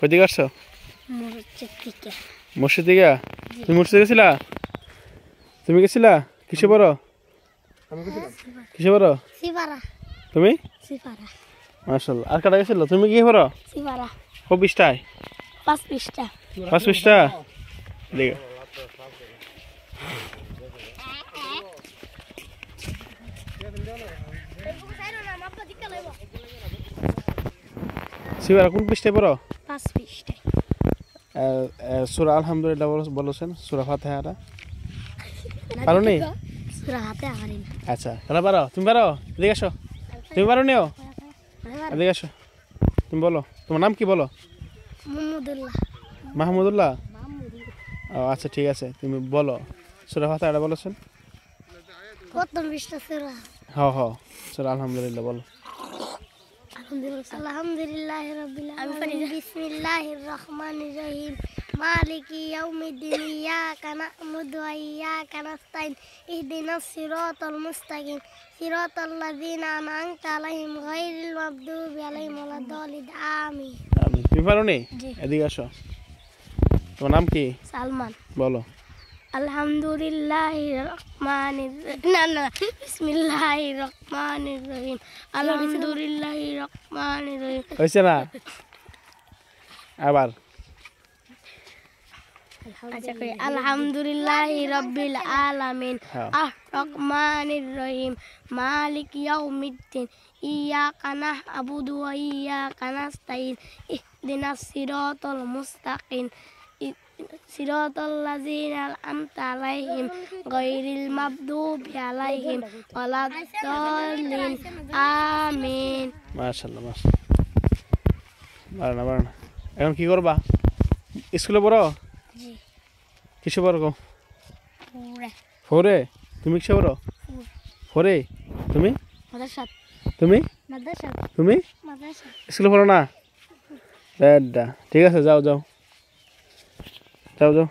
কোথায় আসছো মসজিদ দিঘা তুমি মসজিদে গেছিলা তুমি গেছিলা কিসে পড়ো হ্যাঁ, কিসে পড়ো তুমি মার্শাল্লাহ আর কাটা গেছিলা তুমি কি পড়ো ক বিশটায় পাঁচ বিশটা পাঁচ বিশটা দিঘা কোন পিসটায় পড়ো সুরা আলহামদুলিল্লাহ বলেছেন সুরা ফাতিহাটা পারো নি সুরা আচ্ছা তাহলে পারো তুমি পারো এদিকে আসো তুমি পারো নিও এদিকে আসো তুমি বলো তোমার নাম কি বলো মাহমুদুল্লাহ ও আচ্ছা ঠিক আছে তুমি বলো সুরা ফাতিহাটা বলেছেন প্রথম বিশটা সুরা সুরা আলহামদুলিল্লাহ বলো আলহামদুলিল্লাহ বিসমিল্লাহ রহমান রহিম কানাস্তাইন ইহদিন সিরাতাল মুস্তাকিম সিরাতাল্লাযিনা আন'আমতা আলাইহিম গায়রিল মাগদুবি বলো আলহামদুলিল্লাহ রহমান না না রহিম আলহামদুলিল্লাহ রহমান রহিম হয়েছে না আবার আচ্ছা, আলহামদুলিল্লাহ রব্বিল আলামিন হ্যাঁ। আহ রহমানির রহিম মালিক ইয়াউমিদ্দিন ইয়াকা নাহবুদু ওয়া ইয়াকা নাস্তাইন ইহদিনাস সিরাতাল মুস্তাকিম এখন কি করবা স্কুলে পড়ো কিছু পড়ো ফোরে তুমি কিছু পড়ো ফোরে তুমি তুমি তুমি স্কুলে পড়ো না ঠিক আছে যাও যাও જાઓ જાઓ